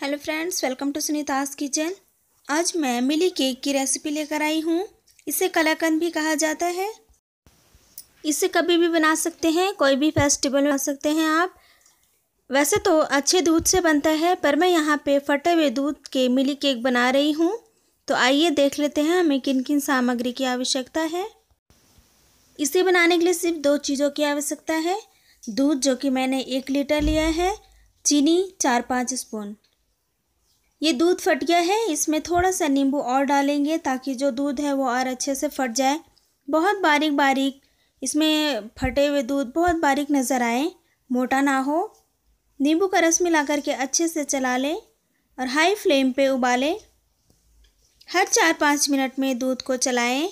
hello friends welcome to Sunita's kitchen आज मैं मिली cake की रेसिपी लेकर आई हूँ इसे कलाकंद भी कहा जाता है इसे कभी भी बना सकते हैं कोई भी फेस्टिवल बना सकते हैं आप वैसे तो अच्छे दूध से बनता है पर मैं यहाँ पे फटे हुए दूध के मिली केक बना रही हूँ तो आइए देख लेते हैं हमें किन किन सामग्री की आवश्यकता है इसे बनाने के लिए सिर्फ दो चीज़ों की आवश्यकता है दूध जो कि मैंने एक लीटर लिया है चीनी चार पाँच स्पून ये दूध फट गया है इसमें थोड़ा सा नींबू और डालेंगे ताकि जो दूध है वो और अच्छे से फट जाए बहुत बारीक बारीक इसमें फटे हुए दूध बहुत बारीक नज़र आए मोटा ना हो नींबू का रस मिला करके अच्छे से चला लें और हाई फ्लेम पे उबालें हर चार पाँच मिनट में दूध को चलाएं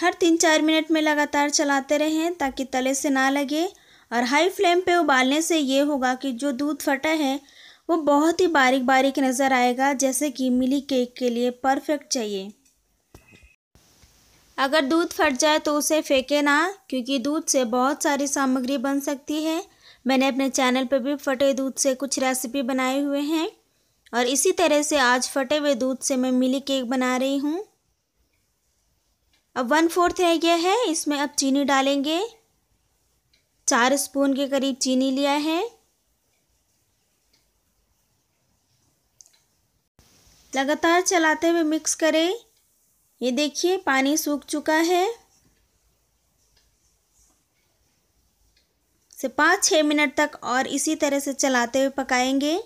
हर तीन चार मिनट में लगातार चलाते रहें ताकि तले से ना लगे और हाई फ्लेम पे उबालने से ये होगा कि जो दूध फटा है वो बहुत ही बारीक बारीक नज़र आएगा जैसे कि मिली केक के लिए परफेक्ट चाहिए अगर दूध फट जाए तो उसे फेंके ना क्योंकि दूध से बहुत सारी सामग्री बन सकती है मैंने अपने चैनल पर भी फटे दूध से कुछ रेसिपी बनाए हुए हैं और इसी तरह से आज फटे हुए दूध से मैं मिली केक बना रही हूँ अब वन फोर्थ रह गया है इसमें अब चीनी डालेंगे चार स्पून के करीब चीनी लिया है लगातार चलाते हुए मिक्स करें ये देखिए पानी सूख चुका है से पाँच छः मिनट तक और इसी तरह से चलाते हुए पकाएंगे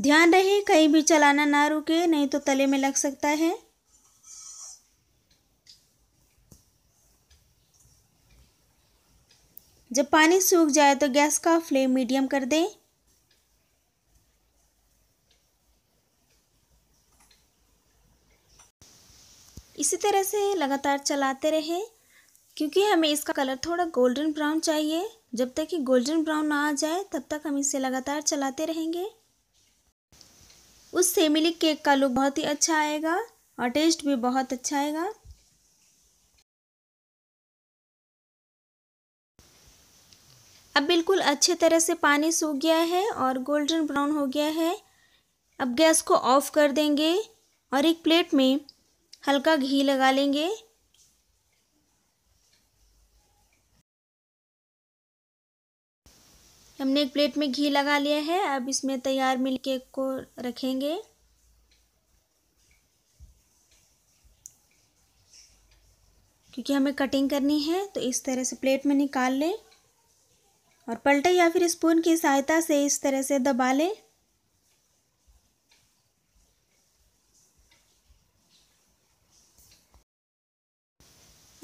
ध्यान रहे कहीं भी चलाना ना रुके नहीं तो तले में लग सकता है जब पानी सूख जाए तो गैस का फ्लेम मीडियम कर दें इसी तरह से लगातार चलाते रहें क्योंकि हमें इसका कलर थोड़ा गोल्डन ब्राउन चाहिए जब तक कि गोल्डन ब्राउन ना आ जाए तब तक हम इसे लगातार चलाते रहेंगे उससे सेमिली केक का लुक बहुत ही अच्छा आएगा और टेस्ट भी बहुत अच्छा आएगा अब बिल्कुल अच्छे तरह से पानी सूख गया है और गोल्डन ब्राउन हो गया है अब गैस को ऑफ़ कर देंगे और एक प्लेट में हल्का घी लगा लेंगे हमने एक प्लेट में घी लगा लिया है अब इसमें तैयार मिल केक को रखेंगे क्योंकि हमें कटिंग करनी है तो इस तरह से प्लेट में निकाल लें और पलटे या फिर स्पून की सहायता से इस तरह से दबा लें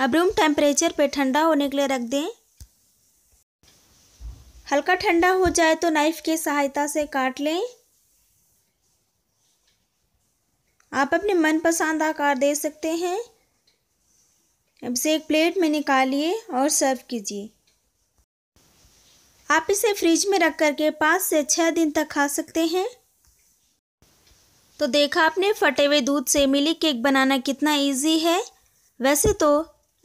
अब रूम टेम्परेचर पे ठंडा होने के लिए रख दें हल्का ठंडा हो जाए तो नाइफ़ की सहायता से काट लें आप अपने मनपसंद आकार दे सकते हैं अब से एक प्लेट में निकालिए और सर्व कीजिए आप इसे फ्रिज में रख करके पाँच से छः दिन तक खा सकते हैं तो देखा आपने फटे हुए दूध से मिली केक बनाना कितना इजी है वैसे तो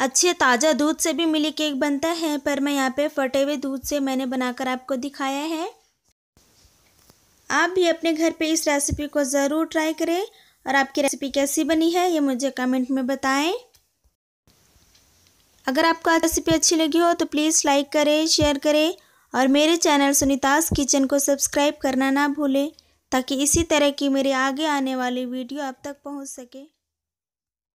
अच्छे ताज़ा दूध से भी मिली केक बनता है पर मैं यहाँ पे फटे हुए दूध से मैंने बनाकर आपको दिखाया है आप भी अपने घर पे इस रेसिपी को ज़रूर ट्राई करें और आपकी रेसिपी कैसी बनी है ये मुझे कमेंट में बताएं अगर आपको रेसिपी अच्छी लगी हो तो प्लीज़ लाइक करें शेयर करें और मेरे चैनल सुनीतास किचन को सब्सक्राइब करना ना भूलें ताकि इसी तरह की मेरी आगे आने वाली वीडियो आप तक पहुंच सके